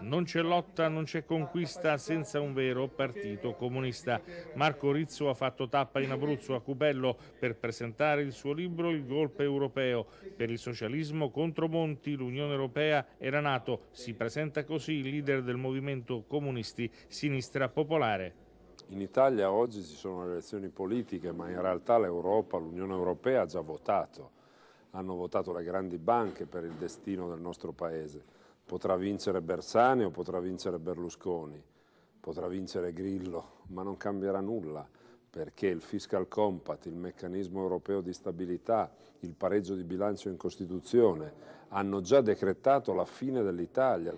Non c'è lotta, non c'è conquista senza un vero partito comunista. Marco Rizzo ha fatto tappa in Abruzzo a Cubello per presentare il suo libro Il golpe europeo. Per il socialismo contro Monti l'Unione Europea era nato. Si presenta così il leader del movimento comunisti Sinistra Popolare. In Italia oggi ci sono le elezioni politiche, ma in realtà l'Europa, l'Unione Europea ha già votato. Hanno votato le grandi banche per il destino del nostro Paese potrà vincere Bersani o potrà vincere Berlusconi, potrà vincere Grillo, ma non cambierà nulla perché il fiscal compact, il meccanismo europeo di stabilità, il pareggio di bilancio in Costituzione hanno già decretato la fine dell'Italia.